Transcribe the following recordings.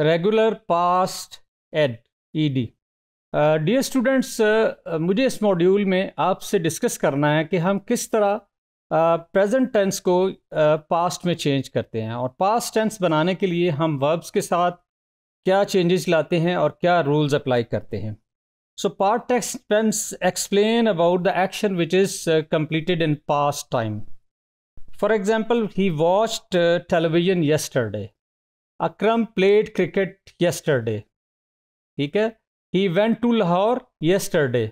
regular past ed E D dear students मुझे इस module में आपसे डिस्कस करना है कि हम किस तरह प्रेजेंट uh, टेंस को पास्ट uh, में चेंज करते हैं और पास्ट टेंस बनाने के लिए हम वर्ब्स के साथ क्या चेंजेस लाते हैं और क्या रूल्स अप्लाई करते हैं so part tense explain about the action which is completed in past time for example he watched television yesterday Akram played cricket yesterday ठीक है he went to Lahore yesterday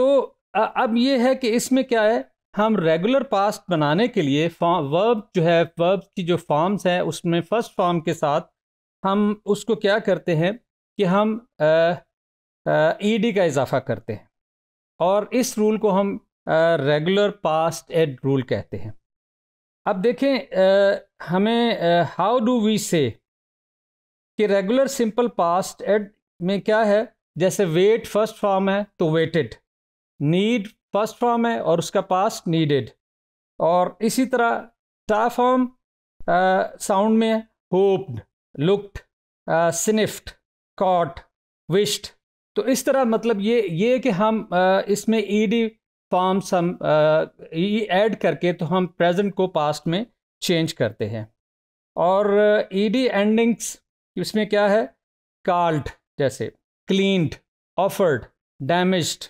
तो अब ये है कि इसमें क्या है हम रेगुलर पास्ट बनाने के लिए वर्ब जो है वर्ब की जो फॉर्म्स हैं उसमें फर्स्ट फॉर्म के साथ हम उसको क्या करते हैं कि हम ई डी का इजाफा करते हैं और इस रूल को हम रेगुलर पास्ट एड रूल कहते हैं अब देखें हमें हाउ डू वी से कि रेगुलर सिंपल पास्ट एड में क्या है जैसे वेट फर्स्ट फॉर्म है तो वेटेड नीड फर्स्ट फॉर्म है और उसका पास्ट नीडेड और इसी तरह टा फॉर्म साउंड में hoped looked sniffed caught wished तो इस तरह मतलब ये ये कि हम uh, इसमें ई डी फॉर्म्स हम ऐड करके तो हम प्रेजेंट को पास्ट में चेंज करते हैं और ई डी एंडिंग्स इसमें क्या है कार्ड जैसे क्लीनड ऑफर्ड डैमेज्ड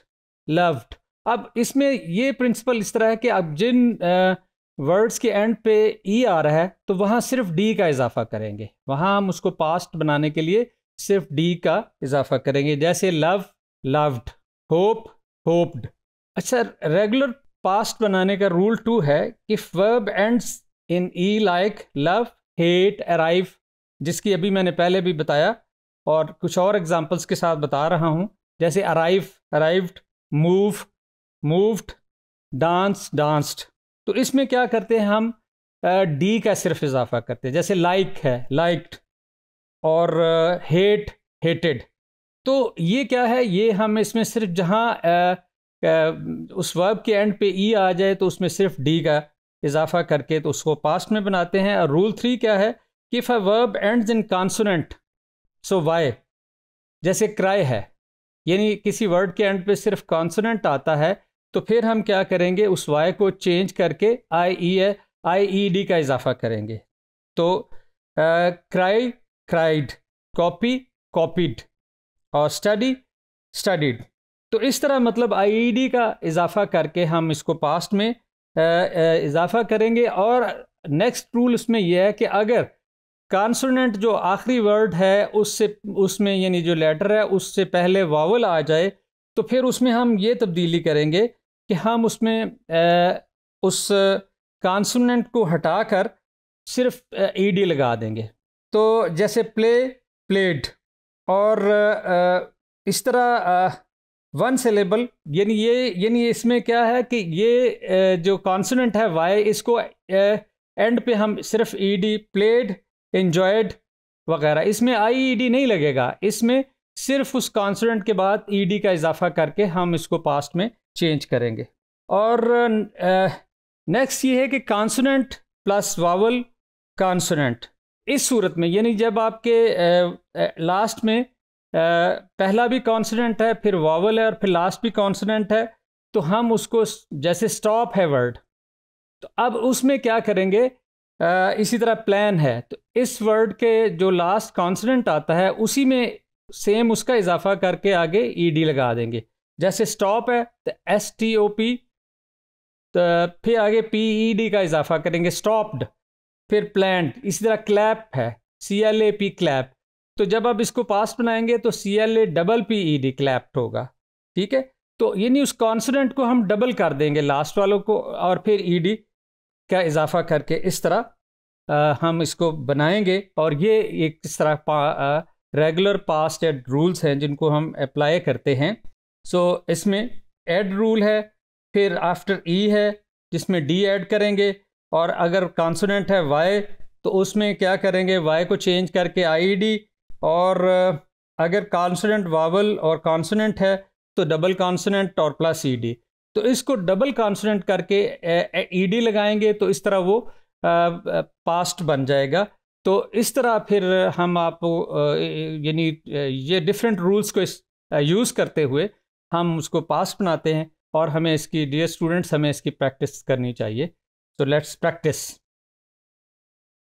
लव्ड अब इसमें ये प्रिंसिपल इस तरह है कि अब जिन वर्ड्स uh, के एंड पे ई e आ रहा है तो वहाँ सिर्फ डी का इजाफा करेंगे वहाँ हम उसको पास्ट बनाने के लिए सिर्फ डी का इजाफा करेंगे जैसे लव लव्ड होप होप्ड अच्छा रेगुलर पास्ट बनाने का रूल टू है कि verb ends in E like love hate arrive जिसकी अभी मैंने पहले भी बताया और कुछ और एग्जांपल्स के साथ बता रहा हूँ जैसे arrive arrived move moved dance danced तो इसमें क्या करते हैं हम डी का सिर्फ इजाफा करते हैं जैसे लाइक like है लाइक्ड और हेट हेटेड तो ये क्या है ये हम इसमें सिर्फ जहाँ उस वर्ब के एंड पे ई आ जाए तो उसमें सिर्फ डी का इजाफा करके तो उसको पास्ट में बनाते हैं और रूल थ्री क्या है कि if verb end in consonant so Y जैसे क्राई है यानी किसी वर्ड के एंड पे सिर्फ कॉन्सोनेंट आता है तो फिर हम क्या करेंगे उस वाई को चेंज करके आई ई आई ई डी का इजाफा करेंगे तो क्राई क्राइड कॉपी कॉपीड और स्टडी स्टडीड तो इस तरह मतलब आई ई डी का इजाफा करके हम इसको पास्ट में इजाफा करेंगे और नेक्स्ट रूल इसमें यह है कि अगर कॉन्सोनेंट जो आखिरी वर्ड है उससे उसमें यानी जो लेटर है उससे पहले वावल आ जाए तो फिर उसमें हम ये तब्दीली करेंगे कि हम उसमें उस कॉन्सोनेंट को हटाकर सिर्फ ई डी लगा देंगे तो जैसे प्ले प्लेड और इस तरह वन सिलेबल यानी ये यानी इसमें क्या है कि ये जो कॉन्सोनेंट है वाई इसको एंड पे हम सिर्फ ई डी प्लेड इन्जॉयड वगैरह इसमें आई ई डी नहीं लगेगा इसमें सिर्फ उस कॉन्सोनेंट के बाद ई e डी का इजाफा करके हम इसको पास्ट में चेंज करेंगे और नेक्स्ट ये है कि कॉन्सोनेंट प्लस वावल कॉन्सोनेंट इस सूरत में यानी जब आपके लास्ट में पहला भी कॉन्सोनेंट है फिर वावल है और फिर लास्ट भी कॉन्सोनेंट है तो हम उसको जैसे स्टॉप है वर्ड तो अब उसमें क्या करेंगे आ, इसी तरह प्लान है तो इस वर्ड के जो लास्ट कॉन्सोनेंट आता है उसी में सेम उसका इजाफा करके आगे ई डी लगा देंगे जैसे स्टॉप है तो एस टी ओ पी तो फिर आगे पी ई डी का इजाफा करेंगे स्टॉप्ड फिर प्लैंड इसी तरह क्लैप है C L A P clap तो जब आप इसको पास बनाएंगे तो C L A double P E D clapped होगा ठीक है तो यानी उस कॉन्सोनेंट को हम डबल कर देंगे लास्ट वालों को और फिर ई e डी का इजाफा करके इस तरह आ, हम इसको बनाएंगे और ये एक इस तरह पा, आ, रेगुलर पास्ट एड रूल्स हैं जिनको हम अप्लाई करते हैं सो so, इसमें एड रूल है फिर आफ्टर ई e है जिसमें डी ऐड करेंगे और अगर कॉन्सोनेंट है वाई तो उसमें क्या करेंगे वाई को चेंज करके आई डी e और अगर कॉन्सोनेंट वावल और कॉन्सोनेंट है तो डबल कॉन्सोनेंट और प्लस ई डी तो इसको डबल कॉन्सोनेंट करके ई डी लगाएंगे तो इस तरह वो पास्ट बन जाएगा तो इस तरह फिर हम आप यानी ये डिफरेंट रूल्स को यूज़ करते हुए हम उसको पास बनाते हैं और हमें इसकी डियर स्टूडेंट्स हमें इसकी प्रैक्टिस करनी चाहिए तो लेट्स प्रैक्टिस